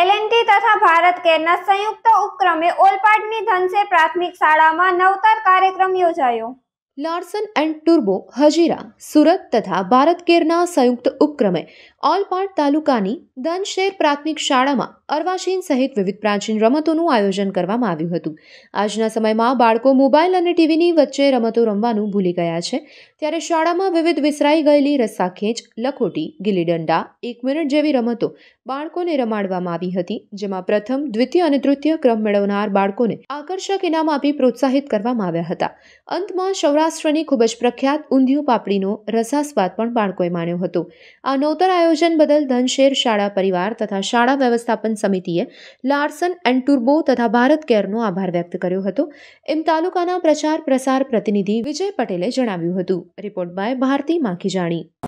L&T તથા ભારત કેરના સંયુક્ત ઉપક્રમે ઓલપાડની ધનસે પ્રાથમિક શાળામાં નવતર કાર્યક્રમ યોજાયો લાર્સન એન્ડ ટુર્બો હજીરા સુરત તથા ભારત કેરના સંયુક્ત ઉપક્રમે ઓલપાડ તાલુકાની દનશેર પ્રાથમિક શાળામાં અર્વાશીન સહિત વિવિધ પ્રાચીન રમતોનું આયોજન કરવામાં આવ્યું હતું આજના સમયમાં બાળકો મોબાઈલ અને ટીવીની વચ્ચે રમતો રમવાનું ભૂલી ગયા છે ત્યારે શાળામાં વિવિધ વિસરાઈ ગયેલી રસ્સાખેંચ લખોટી ગિલીડંડા એક મિનિટ જેવી રમતો બાળકોને રમાડવામાં આવી હતી જેમાં પ્રથમ દ્વિતીય અને તૃતીય ક્રમ મેળવનાર બાળકોને આકર્ષક ઇનામ આપી પ્રોત્સાહિત કરવામાં આવ્યા હતા અંતમાં સૌરા મહારાષ્ટ્રની ખૂબ જ પ્રખ્યાત ઊંધિયું પાપડીનો રસાસ્વાદ પણ બાળકોએ માણ્યો હતો આ નવતર આયોજન બદલ ધનશેર શાળા પરિવાર તથા શાળા વ્યવસ્થાપન સમિતિએ લાર્સન એન્ડ ટુર્બો તથા ભારત કેરનો આભાર વ્યક્ત કર્યો હતો એમ તાલુકાના પ્રચાર પ્રસાર પ્રતિનિધિ વિજય પટેલે જણાવ્યું હતું રિપોર્ટ બાય ભારતી માખીજાણી